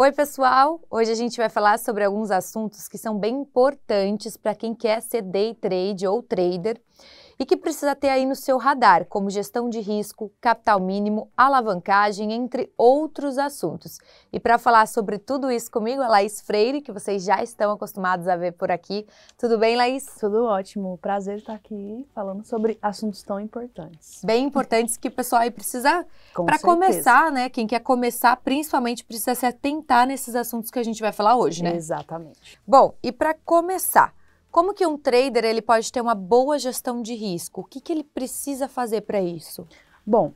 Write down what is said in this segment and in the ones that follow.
Oi, pessoal! Hoje a gente vai falar sobre alguns assuntos que são bem importantes para quem quer ser day trade ou trader e que precisa ter aí no seu radar, como gestão de risco, capital mínimo, alavancagem, entre outros assuntos. E para falar sobre tudo isso comigo, a Laís Freire, que vocês já estão acostumados a ver por aqui. Tudo bem, Laís? Tudo ótimo. Prazer estar aqui falando sobre assuntos tão importantes. Bem importantes que o pessoal aí precisa, Com para começar, né? Quem quer começar, principalmente, precisa se atentar nesses assuntos que a gente vai falar hoje, né? Exatamente. Bom, e para começar, como que um trader ele pode ter uma boa gestão de risco? O que, que ele precisa fazer para isso? Bom,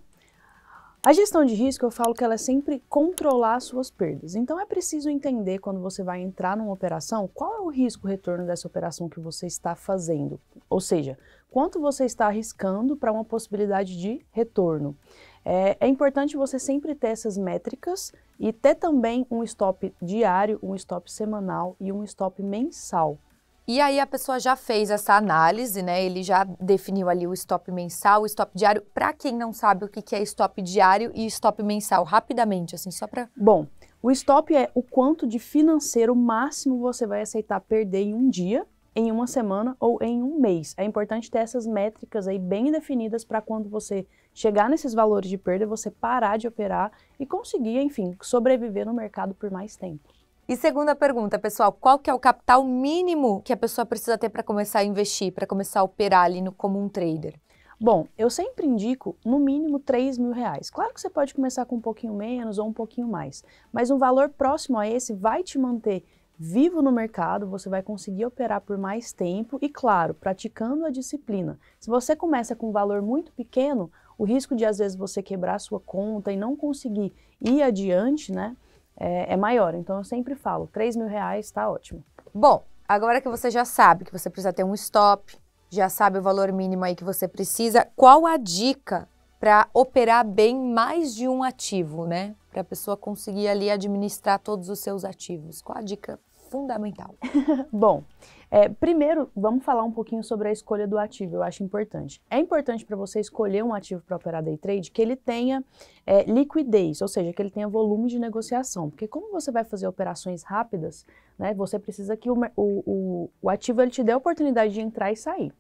a gestão de risco eu falo que ela é sempre controlar as suas perdas. Então é preciso entender quando você vai entrar numa operação qual é o risco retorno dessa operação que você está fazendo. Ou seja, quanto você está arriscando para uma possibilidade de retorno. É, é, importante você sempre ter essas métricas e ter também um stop diário, um stop semanal e um stop mensal. E aí a pessoa já fez essa análise, né? Ele já definiu ali o stop mensal, o stop diário. Para quem não sabe o que é stop diário e stop mensal, rapidamente, assim, só para. Bom, o stop é o quanto de financeiro máximo você vai aceitar perder em um dia, em uma semana ou em um mês. É importante ter essas métricas aí bem definidas para quando você chegar nesses valores de perda, você parar de operar e conseguir, enfim, sobreviver no mercado por mais tempo. E segunda pergunta, pessoal, qual que é o capital mínimo que a pessoa precisa ter para começar a investir, para começar a operar ali no, como um trader? Bom, eu sempre indico no mínimo 3 mil reais. Claro que você pode começar com um pouquinho menos ou um pouquinho mais, mas um valor próximo a esse vai te manter vivo no mercado, você vai conseguir operar por mais tempo e, claro, praticando a disciplina. Se você começa com um valor muito pequeno, o risco de às vezes você quebrar sua conta e não conseguir ir adiante, né? é, é maior. Então eu sempre falo, 3 mil reais está ótimo. Bom, agora que você já sabe que você precisa ter um stop, já sabe o valor mínimo aí que você precisa, qual a dica para operar bem mais de um ativo, né? Para a pessoa conseguir ali administrar todos os seus ativos. Qual a dica fundamental? Bom, é, primeiro vamos falar um pouquinho sobre a escolha do ativo, eu acho importante. É importante para você escolher um ativo para operar day trade que ele tenha é, liquidez, ou seja, que ele tenha volume de negociação, porque como você vai fazer operações rápidas, né, você precisa que o, o, o ativo ele te dê a oportunidade de entrar e sair.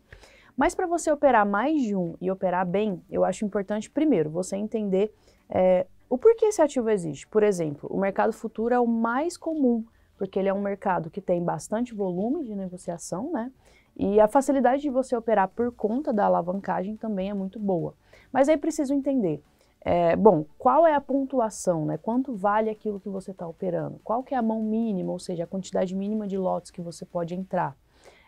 Mas para você operar mais de um e operar bem, eu acho importante, primeiro, você entender é, o porquê esse ativo existe. Por exemplo, o mercado futuro é o mais comum porque ele é um mercado que tem bastante volume de negociação, né? E a facilidade de você operar por conta da alavancagem também é muito boa. Mas aí preciso entender, é, bom, qual é a pontuação, né? Quanto vale aquilo que você está operando? Qual que é a mão mínima, ou seja, a quantidade mínima de lotes que você pode entrar?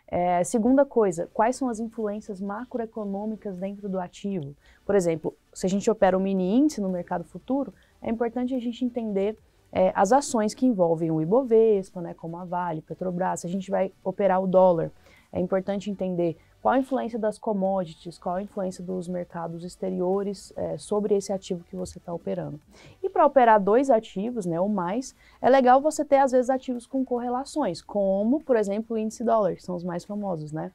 É, segunda coisa, quais são as influências macroeconômicas dentro do ativo? Por exemplo, se a gente opera um mini índice no mercado futuro, é importante a gente entender é, as ações que envolvem o Ibovespa, né, como a Vale, Petrobras, a gente vai operar o dólar. É importante entender qual a influência das commodities, qual a influência dos mercados exteriores é, sobre esse ativo que você está operando. E para operar dois ativos, né, ou mais, é legal você ter às vezes ativos com correlações, como, por exemplo, o índice dólar, que são os mais famosos, né?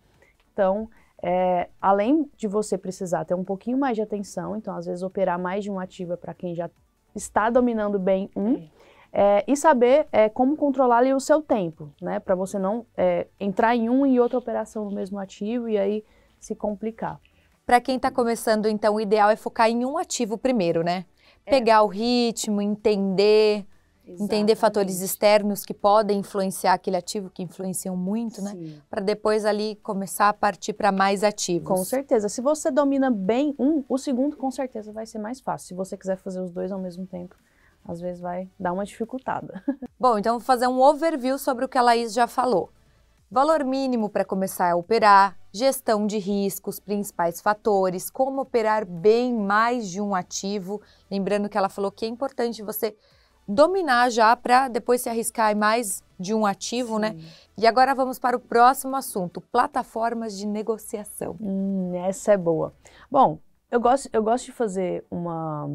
Então, é, além de você precisar ter um pouquinho mais de atenção, então às vezes operar mais de um ativo é para quem já está dominando bem um. É, e saber é, como controlar ali, o seu tempo, né? Para você não é, entrar em uma e outra operação no mesmo ativo e aí se complicar. Para quem está começando, então, o ideal é focar em um ativo primeiro, né? É. Pegar o ritmo, entender Exatamente. entender fatores externos que podem influenciar aquele ativo, que influenciam muito, né? Sim. né? Para depois ali começar a partir para mais ativos. Com certeza. Se você domina bem um, o segundo com certeza vai ser mais fácil. Se você quiser fazer os dois ao mesmo tempo, às vezes vai dar uma dificultada. Bom, então vou fazer um overview sobre o que a Laís já falou. Valor mínimo para começar a operar, gestão de riscos, principais fatores, como operar bem mais de um ativo. Lembrando que ela falou que é importante você dominar já para depois se arriscar em mais de um ativo, né? Sim. né? E agora vamos para o próximo assunto: plataformas de negociação. Hum, essa é boa. Bom, eu gosto, eu gosto de fazer uma,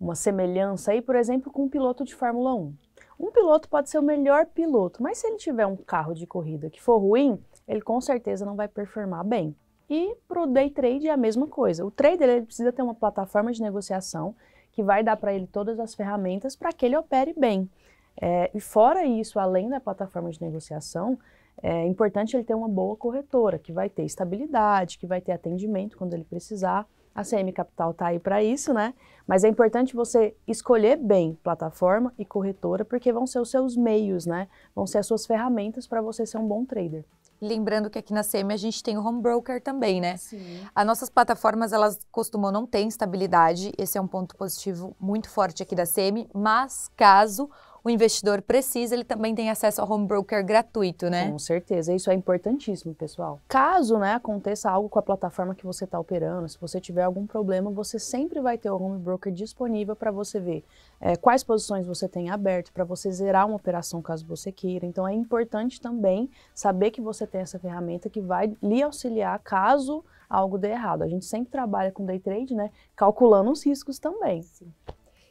uma semelhança aí, por exemplo, com um piloto de Fórmula 1. Um piloto pode ser o melhor piloto, mas se ele tiver um carro de corrida que for ruim, ele com certeza não vai performar bem. E para o day trade é a mesma coisa. O trader ele precisa ter uma plataforma de negociação que vai dar para ele todas as ferramentas para que ele opere bem. É, e fora isso, além da plataforma de negociação, é importante ele ter uma boa corretora, que vai ter estabilidade, que vai ter atendimento quando ele precisar. A CM Capital está aí para isso, né? Mas é importante você escolher bem plataforma e corretora, porque vão ser os seus meios, né? Vão ser as suas ferramentas para você ser um bom trader. Lembrando que aqui na SEMI a gente tem o home broker também, né? Sim. As nossas plataformas, elas costumam não ter estabilidade. Esse é um ponto positivo muito forte aqui da SEMI. Mas caso o investidor precisa, ele também tem acesso ao home broker gratuito, né? Com certeza, isso é importantíssimo, pessoal. Caso né, aconteça algo com a plataforma que você está operando, se você tiver algum problema, você sempre vai ter o home broker disponível para você ver é, quais posições você tem aberto, para você zerar uma operação caso você queira. Então é importante também saber que você tem essa ferramenta que vai lhe auxiliar caso algo dê errado. A gente sempre trabalha com day trade, né? Calculando os riscos também. Sim.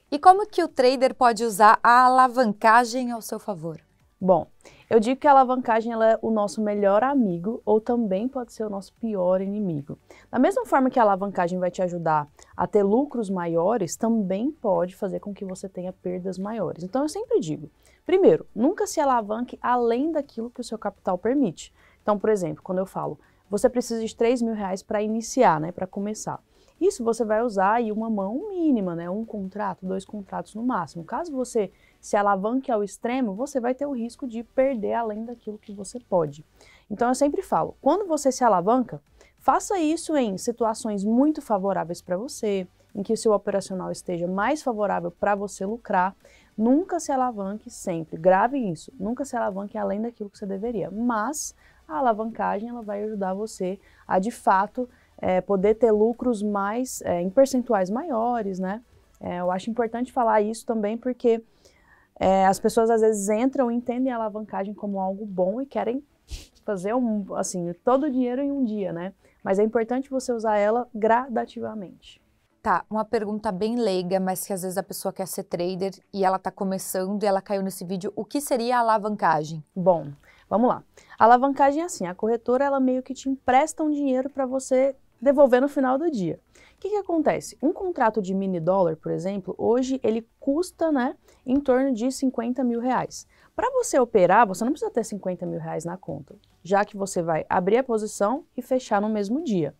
E como que o trader pode usar a alavancagem ao seu favor? Bom, eu digo que a alavancagem é o nosso melhor amigo ou também pode ser o nosso pior inimigo. Da mesma forma que a alavancagem vai te ajudar a ter lucros maiores, também pode fazer com que você tenha perdas maiores. Então eu sempre digo, primeiro, nunca se alavanque além daquilo que o seu capital permite. Então, por exemplo, quando eu falo, você precisa de 3 mil reais para iniciar, né, para começar. Isso você vai usar aí uma mão mínima, né? Um contrato, dois contratos no máximo. Caso você se alavanque ao extremo, você vai ter o risco de perder além daquilo que você pode. Então eu sempre falo, quando você se alavanca, faça isso em situações muito favoráveis para você, em que o seu operacional esteja mais favorável para você lucrar. Nunca se alavanque sempre, grave isso, nunca se alavanque além daquilo que você deveria. Mas a alavancagem ela vai ajudar você a de fato é, poder ter lucros mais é, em percentuais maiores, né? É, eu acho importante falar isso também porque é, as pessoas às vezes entram, entendem a alavancagem como algo bom e querem fazer um, assim todo o dinheiro em um dia, né? Mas é importante você usar ela gradativamente. Tá, uma pergunta bem leiga, mas que às vezes a pessoa quer ser trader e ela está começando e ela caiu nesse vídeo. O que seria a alavancagem? Bom, vamos lá. A alavancagem é assim, a corretora ela meio que te empresta um dinheiro para você devolver no final do dia. O que, que acontece? Um contrato de mini dólar, por exemplo, hoje ele custa né, em torno de 50 mil reais. Para você operar, você não precisa ter 50 mil reais na conta, já que você vai abrir a posição e fechar no mesmo dia.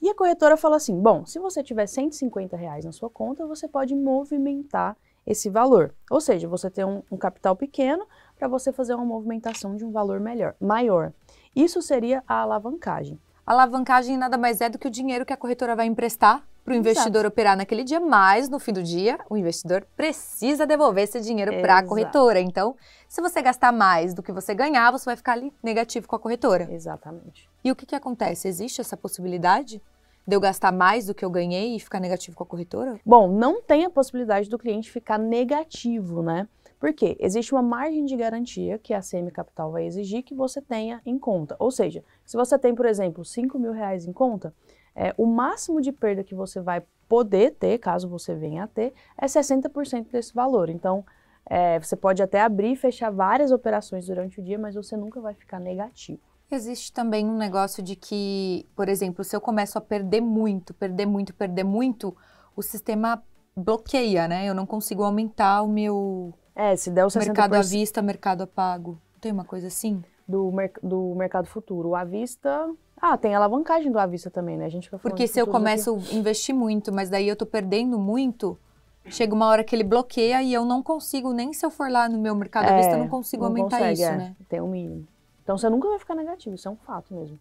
E a corretora fala assim: bom, se você tiver 150 reais na sua conta, você pode movimentar esse valor. Ou seja, você tem um, um capital pequeno para você fazer uma movimentação de um valor melhor, maior. Isso seria a alavancagem. Alavancagem nada mais é do que o dinheiro que a corretora vai emprestar para o investidor Exato. operar naquele dia, mas no fim do dia, o investidor precisa devolver esse dinheiro para a corretora. Então, se você gastar mais do que você ganhar, você vai ficar ali negativo com a corretora. Exatamente. E o que, que acontece? Existe essa possibilidade? de eu gastar mais do que eu ganhei e ficar negativo com a corretora? Bom, não tem a possibilidade do cliente ficar negativo, né? Por quê? Existe uma margem de garantia que a CM Capital vai exigir que você tenha em conta. Ou seja, se você tem, por exemplo, 5 mil reais em conta, é, o máximo de perda que você vai poder ter, caso você venha a ter, é 60% desse valor. Então, é, você pode até abrir e fechar várias operações durante o dia, mas você nunca vai ficar negativo. Existe também um negócio de que, por exemplo, se eu começo a perder muito, perder muito, perder muito, o sistema bloqueia, né? Eu não consigo aumentar o meu é, se der o 60%. Mercado à vista, mercado a pago. Tem uma coisa assim? Do, mer do mercado futuro. À vista. Ah, tem alavancagem do à vista também, né? A gente Porque se eu começo a investir muito, mas daí eu tô perdendo muito, chega uma hora que ele bloqueia e eu não consigo, nem se eu for lá no meu mercado é, à vista, eu não é, consigo não aumentar consegue, isso, é. né? Tem um mínimo. Então você nunca vai ficar negativo, isso é um fato mesmo.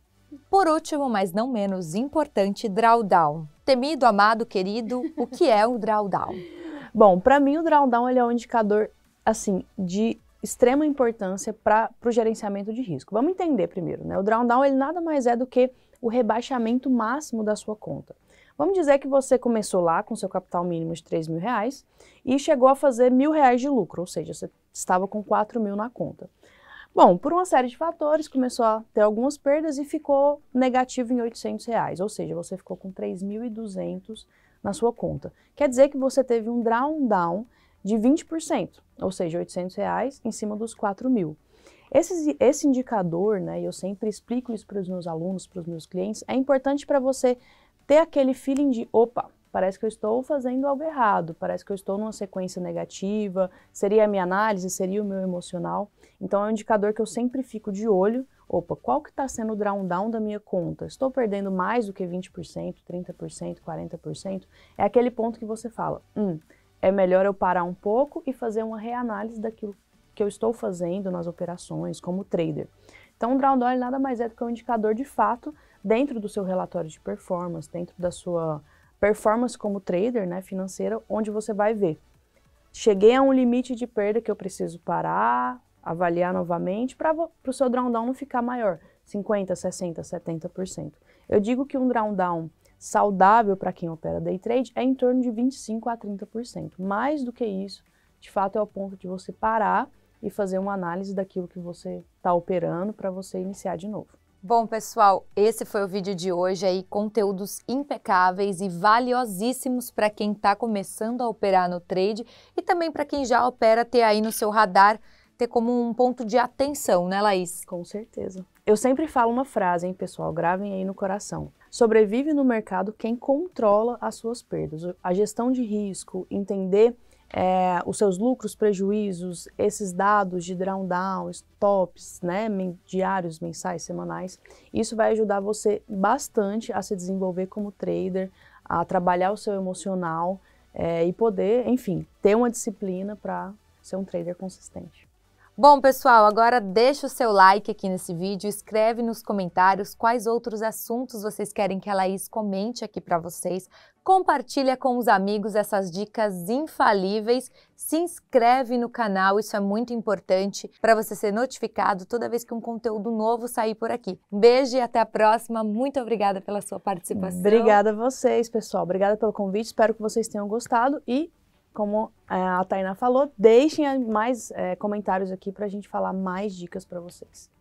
Por último, mas não menos importante, drawdown. Temido, amado, querido, o que é o drawdown? Bom, para mim o drawdown ele é um indicador assim, de extrema importância para o gerenciamento de risco. Vamos entender primeiro, né? O drawdown ele nada mais é do que o rebaixamento máximo da sua conta. Vamos dizer que você começou lá com seu capital mínimo de 3 mil reais e chegou a fazer mil reais de lucro, ou seja, você estava com 4 mil na conta. Bom, por uma série de fatores, começou a ter algumas perdas e ficou negativo em 800 reais, ou seja, você ficou com 3.200 na sua conta. Quer dizer que você teve um drawdown de 20%, ou seja, R$ 800 reais em cima dos 4 mil. Esse, esse indicador, né, eu sempre explico isso para os meus alunos, para os meus clientes, é importante para você ter aquele feeling de, opa, parece que eu estou fazendo algo errado, parece que eu estou numa sequência negativa, seria a minha análise, seria o meu emocional. Então é um indicador que eu sempre fico de olho, opa, qual que está sendo o drawdown da minha conta? Estou perdendo mais do que 20%, 30%, 40%? É aquele ponto que você fala, hum, é melhor eu parar um pouco e fazer uma reanálise daquilo que eu estou fazendo nas operações como trader. Então, o drawdown nada mais é do que um indicador de fato dentro do seu relatório de performance, dentro da sua performance como trader né, financeira, onde você vai ver. Cheguei a um limite de perda que eu preciso parar, avaliar novamente, para o seu drawdown não ficar maior, 50%, 60%, 70%. Eu digo que um drawdown saudável para quem opera day trade é em torno de 25 a 30%. Mais do que isso, de fato, é o ponto de você parar e fazer uma análise daquilo que você está operando para você iniciar de novo. Bom, pessoal, esse foi o vídeo de hoje aí, conteúdos impecáveis e valiosíssimos para quem está começando a operar no trade e também para quem já opera ter aí no seu radar, ter como um ponto de atenção, né, Laís? Com certeza. Eu sempre falo uma frase, hein, pessoal? Gravem aí no coração. Sobrevive no mercado quem controla as suas perdas. A gestão de risco, entender é, os seus lucros, prejuízos, esses dados de drawdown, stops, né, diários, mensais, semanais, isso vai ajudar você bastante a se desenvolver como trader, a trabalhar o seu emocional é, e poder, enfim, ter uma disciplina para ser um trader consistente. Bom, pessoal, agora deixa o seu like aqui nesse vídeo, escreve nos comentários quais outros assuntos vocês querem que a Laís comente aqui para vocês. Compartilha com os amigos essas dicas infalíveis, se inscreve no canal, isso é muito importante para você ser notificado toda vez que um conteúdo novo sair por aqui. beijo e até a próxima. Muito obrigada pela sua participação. Obrigada a vocês, pessoal. Obrigada pelo convite. Espero que vocês tenham gostado e como é, a Tainá falou, deixem mais é, comentários aqui para a gente falar mais dicas para vocês.